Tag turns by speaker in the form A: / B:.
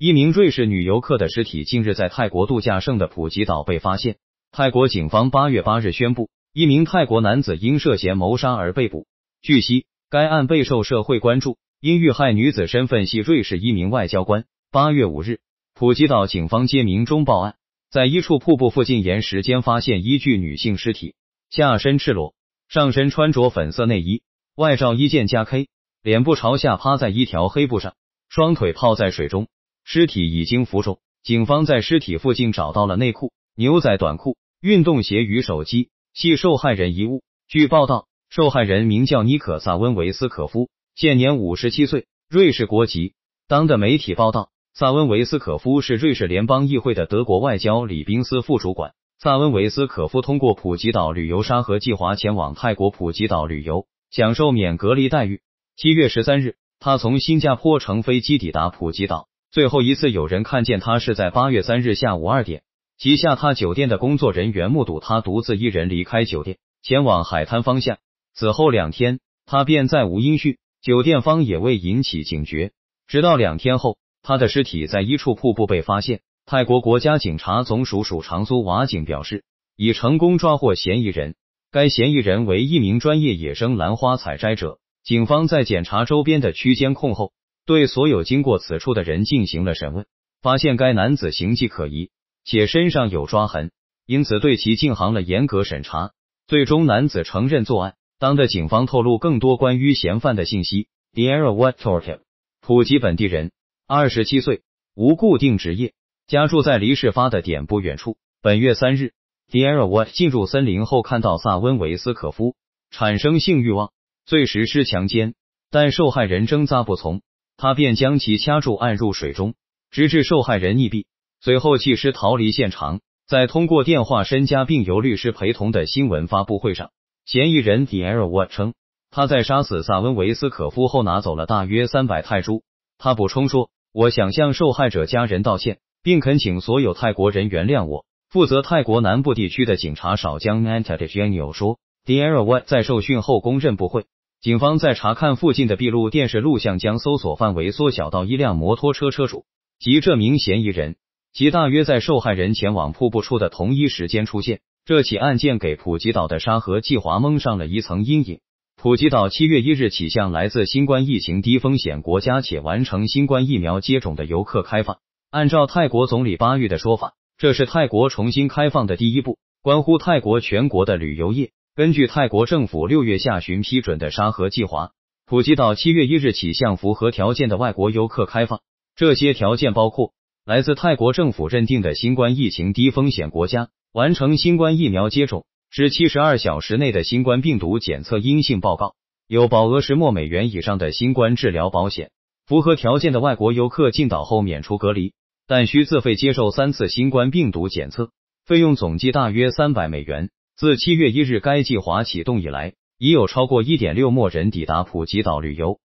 A: 一名瑞士女游客的尸体近日在泰国度假胜的普吉岛被发现。泰国警方八月八日宣布，一名泰国男子因涉嫌谋杀而被捕。据悉，该案备受社会关注，因遇害女子身份系瑞士一名外交官。八月五日，普吉岛警方接民中报案，在一处瀑布附近岩石间发现一具女性尸体，下身赤裸，上身穿着粉色内衣，外罩一件加 K，脸部朝下趴在一条黑布上，双腿泡在水中。尸体已经浮肿，警方在尸体附近找到了内裤、牛仔短裤、运动鞋与手机，系受害人遗物。据报道，受害人名叫尼可萨温维斯可夫，现年五十七岁，瑞士国籍。当地媒体报道，萨温维斯可夫是瑞士联邦议会的德国外交礼宾司副主管。萨温维斯可夫通过普吉岛旅游沙盒计划前往泰国普吉岛旅游，享受免隔离待遇。七月十三日，他从新加坡乘飞机抵达普吉岛。最后一次有人看见他是在八月三日下午二点。即下榻酒店的工作人员目睹他独自一人离开酒店，前往海滩方向。此后两天，他便再无音讯，酒店方也未引起警觉。直到两天后，他的尸体在一处瀑布被发现。泰国国家警察总署署长苏瓦景表示，已成功抓获嫌疑人。该嫌疑人为一名专业野生兰花采摘者。警方在检查周边的区监控后。对所有经过此处的人进行了审问，发现该男子形迹可疑，且身上有抓痕，因此对其进行了严格审查。最终，男子承认作案。当地警方透露更多关于嫌犯的信息：Diera v a t o r o e 普吉本地人，二十七岁，无固定职业，家住在离事发的点不远处。本月三日，Diera t 进入森林后，看到萨温维斯科夫，产生性欲望，遂实施强奸，但受害人挣扎不从。他便将其掐住，按入水中，直至受害人溺毙。随后，技师逃离现场，在通过电话申家并由律师陪同的新闻发布会上，嫌疑人 d i e r w a t 称，他在杀死萨温维斯可夫后拿走了大约三百泰铢。他补充说：“我想向受害者家人道歉，并恳请所有泰国人原谅我。”负责泰国南部地区的警察少将 n a n t a g e n i o 说 d i e r w a t 在受讯后供认不讳。警方在查看附近的闭路电视录像，将搜索范围缩小到一辆摩托车车主及这名嫌疑人，其大约在受害人前往瀑布处的同一时间出现。这起案件给普吉岛的沙河计划蒙上了一层阴影。普吉岛七月一日起向来自新冠疫情低风险国家且完成新冠疫苗接种的游客开放。按照泰国总理巴育的说法，这是泰国重新开放的第一步，关乎泰国全国的旅游业。根据泰国政府六月下旬批准的沙河计划，普及到七月一日起向符合条件的外国游客开放。这些条件包括来自泰国政府认定的新冠疫情低风险国家，完成新冠疫苗接种，至七十二小时内的新冠病毒检测阴性报告，有保额十莫美元以上的新冠治疗保险。符合条件的外国游客进岛后免除隔离，但需自费接受三次新冠病毒检测，费用总计大约三百美元。自七月一日该计划启动以来，已有超过一点六万人抵达普吉岛旅游。